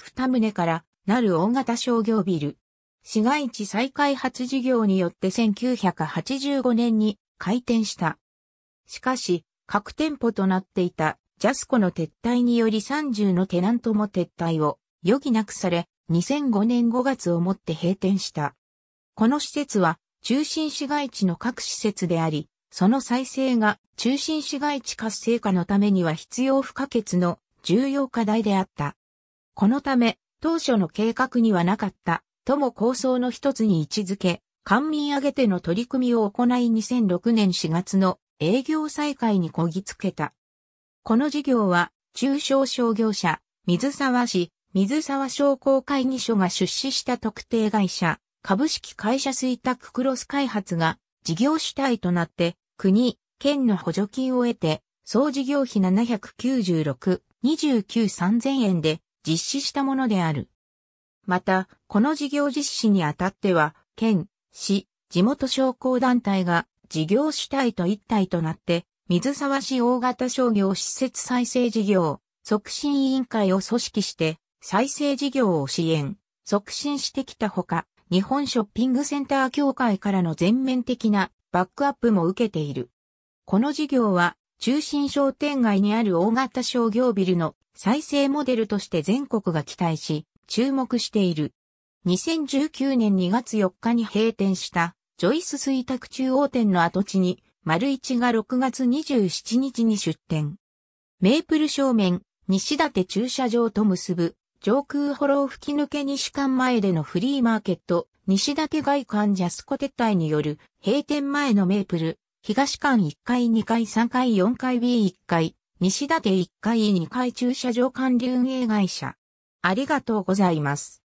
二棟からなる大型商業ビル。市街地再開発事業によって1985年に開店した。しかし、各店舗となっていたジャスコの撤退により30のテナントも撤退を余儀なくされ、2005年5月をもって閉店した。この施設は中心市街地の各施設であり、その再生が中心市街地活性化のためには必要不可欠の重要課題であった。このため、当初の計画にはなかった、とも構想の一つに位置づけ、官民挙げての取り組みを行い2006年4月の営業再開にこぎつけた。この事業は、中小商業者、水沢市、水沢商工会議所が出資した特定会社、株式会社水託クロス開発が事業主体となって、国、県の補助金を得て、総事業費796、293000円で実施したものである。また、この事業実施にあたっては、県、市、地元商工団体が事業主体と一体となって、水沢市大型商業施設再生事業促進委員会を組織して、再生事業を支援、促進してきたほか、日本ショッピングセンター協会からの全面的なバックアップも受けている。この事業は中心商店街にある大型商業ビルの再生モデルとして全国が期待し、注目している。2019年2月4日に閉店したジョイス水卓中央店の跡地に、丸一が6月27日に出店。メープル正面、西立駐車場と結ぶ、上空ホロー吹き抜け西館前でのフリーマーケット、西立外館ジャスコ撤退による閉店前のメープル、東館1階2階3階4階 B1 階、西立1階2階駐車場管理運営会社。ありがとうございます。